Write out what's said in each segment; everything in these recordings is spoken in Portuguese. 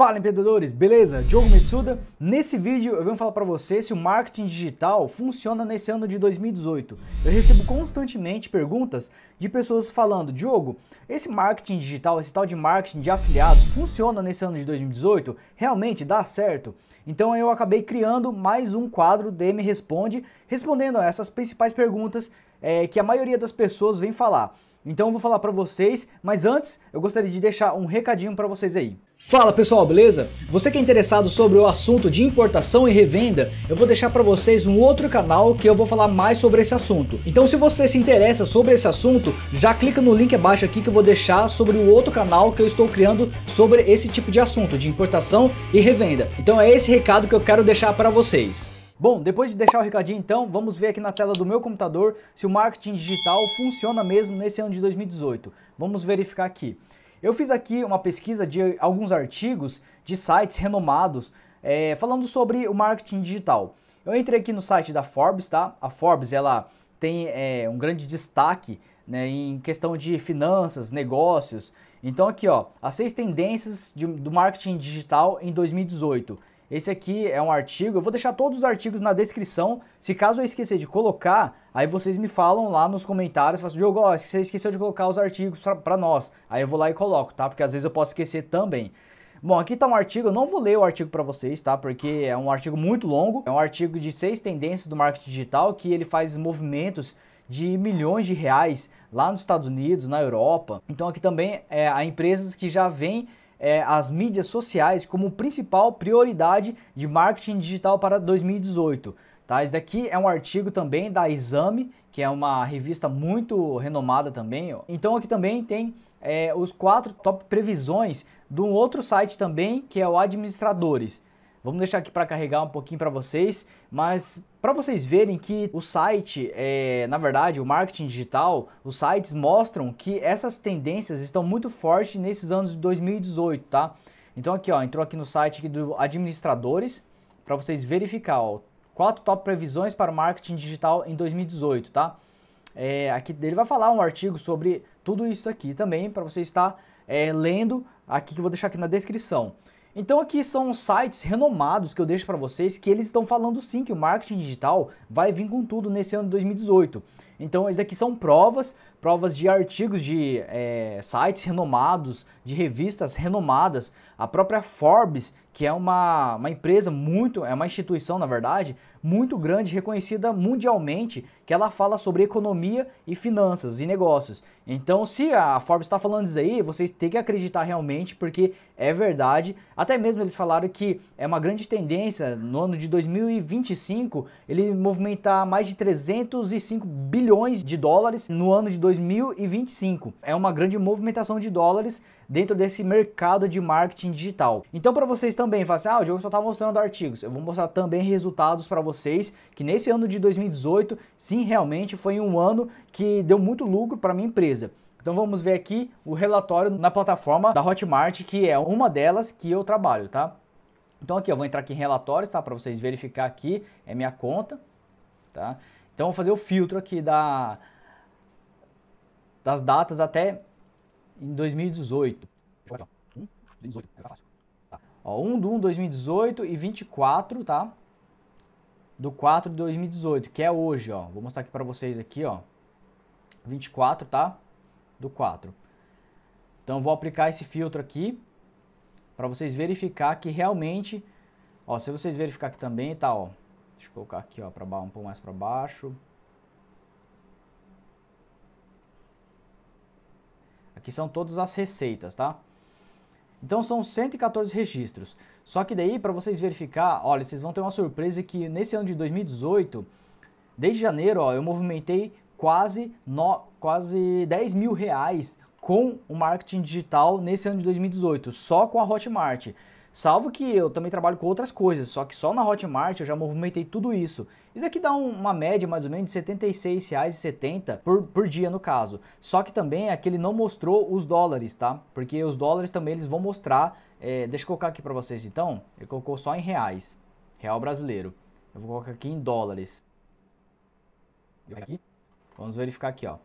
Fala empreendedores, beleza? Diogo Mitsuda. Nesse vídeo eu venho falar para você se o marketing digital funciona nesse ano de 2018. Eu recebo constantemente perguntas de pessoas falando: Diogo, esse marketing digital, esse tal de marketing de afiliados, funciona nesse ano de 2018? Realmente dá certo? Então eu acabei criando mais um quadro DM Responde, respondendo a essas principais perguntas é, que a maioria das pessoas vem falar. Então eu vou falar para vocês, mas antes eu gostaria de deixar um recadinho para vocês aí. Fala pessoal, beleza? Você que é interessado sobre o assunto de importação e revenda, eu vou deixar para vocês um outro canal que eu vou falar mais sobre esse assunto. Então se você se interessa sobre esse assunto, já clica no link abaixo aqui que eu vou deixar sobre o outro canal que eu estou criando sobre esse tipo de assunto de importação e revenda. Então é esse recado que eu quero deixar para vocês. Bom, depois de deixar o recadinho então, vamos ver aqui na tela do meu computador se o marketing digital funciona mesmo nesse ano de 2018. Vamos verificar aqui. Eu fiz aqui uma pesquisa de alguns artigos de sites renomados é, falando sobre o marketing digital. Eu entrei aqui no site da Forbes, tá? A Forbes ela tem é, um grande destaque né, em questão de finanças, negócios. Então aqui ó, as seis tendências de, do marketing digital em 2018. Esse aqui é um artigo, eu vou deixar todos os artigos na descrição. Se caso eu esquecer de colocar, aí vocês me falam lá nos comentários, falam, assim, Diogo, ó, você esqueceu de colocar os artigos para nós. Aí eu vou lá e coloco, tá? Porque às vezes eu posso esquecer também. Bom, aqui está um artigo, eu não vou ler o artigo para vocês, tá? Porque é um artigo muito longo, é um artigo de seis tendências do marketing digital que ele faz movimentos de milhões de reais lá nos Estados Unidos, na Europa. Então aqui também é, há empresas que já vêm é, as mídias sociais como principal prioridade de marketing digital para 2018. Tá? Esse daqui é um artigo também da Exame, que é uma revista muito renomada também. Ó. Então aqui também tem é, os quatro top previsões de um outro site também, que é o Administradores. Vamos deixar aqui para carregar um pouquinho para vocês, mas para vocês verem que o site, é, na verdade, o marketing digital, os sites mostram que essas tendências estão muito fortes nesses anos de 2018, tá? Então aqui, ó, entrou aqui no site aqui do administradores para vocês verificar, ó, quatro top previsões para o marketing digital em 2018, tá? É, aqui dele vai falar um artigo sobre tudo isso aqui também para você estar é, lendo aqui que eu vou deixar aqui na descrição. Então aqui são sites renomados que eu deixo para vocês que eles estão falando sim que o marketing digital vai vir com tudo nesse ano de 2018. Então esses aqui são provas, provas de artigos de é, sites renomados, de revistas renomadas. A própria Forbes que é uma, uma empresa muito, é uma instituição, na verdade, muito grande, reconhecida mundialmente, que ela fala sobre economia e finanças e negócios. Então, se a Forbes está falando isso aí, vocês têm que acreditar realmente, porque é verdade. Até mesmo eles falaram que é uma grande tendência no ano de 2025 ele movimentar mais de 305 bilhões de dólares no ano de 2025. É uma grande movimentação de dólares dentro desse mercado de marketing digital. Então para vocês também, falar assim, ah, o Diogo só está mostrando artigos, eu vou mostrar também resultados para vocês, que nesse ano de 2018, sim, realmente foi um ano que deu muito lucro para minha empresa. Então vamos ver aqui o relatório na plataforma da Hotmart, que é uma delas que eu trabalho, tá? Então aqui eu vou entrar aqui em relatórios, tá? Para vocês verificar aqui, é minha conta, tá? Então vou fazer o filtro aqui da das datas até em 2018. Deixa eu 1, 2018, é fácil. Tá. Ó, 1 do 1 2018 e 24, tá? Do 4 de 2018, que é hoje, ó. Vou mostrar aqui para vocês aqui, ó. 24, tá? Do 4. Então vou aplicar esse filtro aqui para vocês verificar que realmente, ó, se vocês verificar aqui também, tá, ó. Deixa eu colocar aqui, ó, para um pouco mais para baixo. Aqui são todas as receitas, tá? Então são 114 registros. Só que daí, para vocês verificar, olha, vocês vão ter uma surpresa que nesse ano de 2018, desde janeiro, ó, eu movimentei quase, no, quase 10 mil reais com o marketing digital nesse ano de 2018, só com a Hotmart. Salvo que eu também trabalho com outras coisas, só que só na Hotmart eu já movimentei tudo isso. Isso aqui dá um, uma média mais ou menos de R$ 76,70 por, por dia no caso. Só que também aqui é ele não mostrou os dólares, tá? Porque os dólares também eles vão mostrar, é, deixa eu colocar aqui para vocês então, ele colocou só em reais, real brasileiro. Eu vou colocar aqui em dólares. Aqui. Vamos verificar aqui, ó.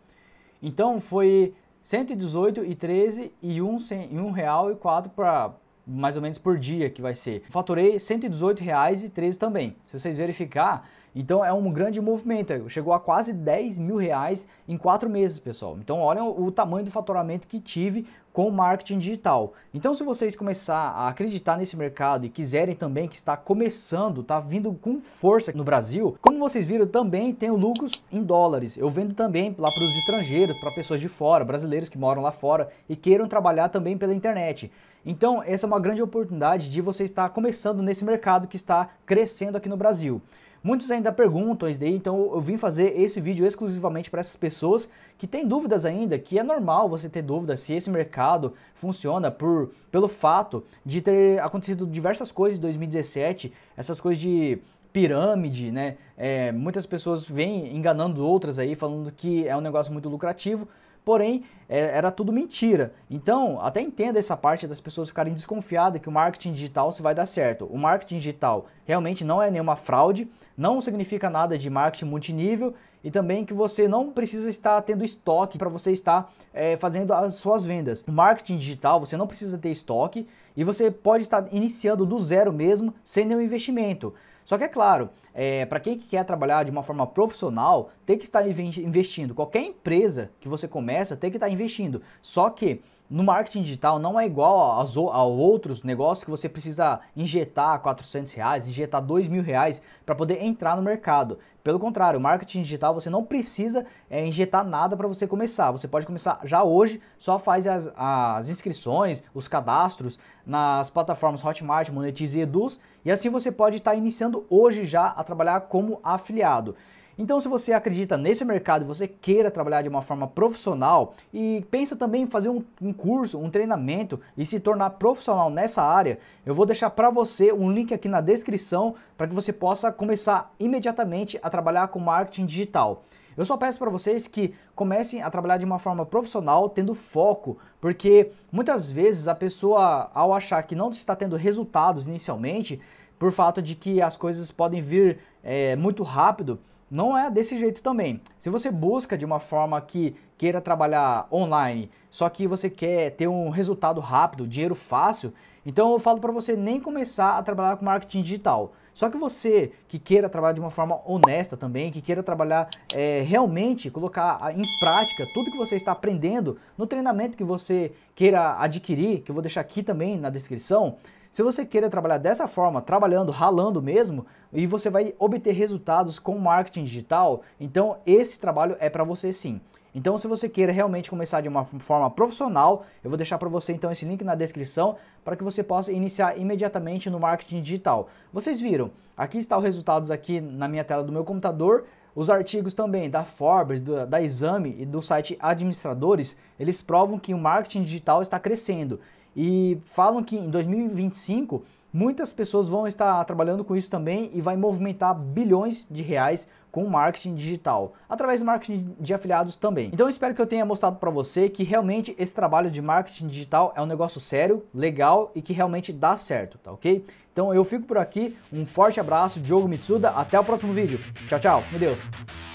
Então foi 118 e 13 e 1, 100, um real e 4 para mais ou menos por dia que vai ser. Faturei R$ 118,13 também. Se vocês verificar, então é um grande movimento. Chegou a quase 10 mil reais em quatro meses, pessoal. Então olha o tamanho do faturamento que tive com marketing digital. Então se vocês começar a acreditar nesse mercado e quiserem também que está começando, está vindo com força no Brasil, como vocês viram também tenho lucros em dólares. Eu vendo também lá para os estrangeiros, para pessoas de fora, brasileiros que moram lá fora e queiram trabalhar também pela internet. Então, essa é uma grande oportunidade de você estar começando nesse mercado que está crescendo aqui no Brasil. Muitos ainda perguntam isso daí, então eu vim fazer esse vídeo exclusivamente para essas pessoas que têm dúvidas ainda, que é normal você ter dúvidas se esse mercado funciona por, pelo fato de ter acontecido diversas coisas em 2017, essas coisas de pirâmide, né? É, muitas pessoas vêm enganando outras aí, falando que é um negócio muito lucrativo, Porém, é, era tudo mentira. Então, até entendo essa parte das pessoas ficarem desconfiadas que o marketing digital se vai dar certo. O marketing digital realmente não é nenhuma fraude, não significa nada de marketing multinível e também que você não precisa estar tendo estoque para você estar é, fazendo as suas vendas. O marketing digital, você não precisa ter estoque e você pode estar iniciando do zero mesmo, sem nenhum investimento. Só que é claro, é, para quem quer trabalhar de uma forma profissional, tem que estar investindo. Qualquer empresa que você começa tem que estar investindo. Só que no marketing digital não é igual aos, ao outros negócios que você precisa injetar 400 reais, injetar 2 mil reais para poder entrar no mercado. Pelo contrário, o marketing digital você não precisa é, injetar nada para você começar. Você pode começar já hoje, só faz as, as inscrições, os cadastros nas plataformas Hotmart, Monetize e Eduz e assim você pode estar tá iniciando hoje já a trabalhar como afiliado. Então, se você acredita nesse mercado e você queira trabalhar de uma forma profissional e pensa também em fazer um, um curso, um treinamento e se tornar profissional nessa área, eu vou deixar para você um link aqui na descrição para que você possa começar imediatamente a trabalhar com marketing digital. Eu só peço para vocês que comecem a trabalhar de uma forma profissional, tendo foco, porque muitas vezes a pessoa, ao achar que não está tendo resultados inicialmente, por fato de que as coisas podem vir é, muito rápido, não é desse jeito também. Se você busca de uma forma que queira trabalhar online, só que você quer ter um resultado rápido, dinheiro fácil, então eu falo para você nem começar a trabalhar com marketing digital. Só que você que queira trabalhar de uma forma honesta também, que queira trabalhar é, realmente, colocar em prática tudo que você está aprendendo no treinamento que você queira adquirir, que eu vou deixar aqui também na descrição, se você queira trabalhar dessa forma, trabalhando, ralando mesmo, e você vai obter resultados com marketing digital, então esse trabalho é para você sim. Então, se você queira realmente começar de uma forma profissional, eu vou deixar para você então esse link na descrição para que você possa iniciar imediatamente no marketing digital. Vocês viram? Aqui está os resultados aqui na minha tela do meu computador. Os artigos também da Forbes, do, da Exame e do site Administradores, eles provam que o marketing digital está crescendo. E falam que em 2025 muitas pessoas vão estar trabalhando com isso também e vai movimentar bilhões de reais com marketing digital, através do marketing de afiliados também. Então espero que eu tenha mostrado para você que realmente esse trabalho de marketing digital é um negócio sério, legal e que realmente dá certo, tá ok? Então eu fico por aqui, um forte abraço, Diogo Mitsuda, até o próximo vídeo. Tchau, tchau, meu Deus.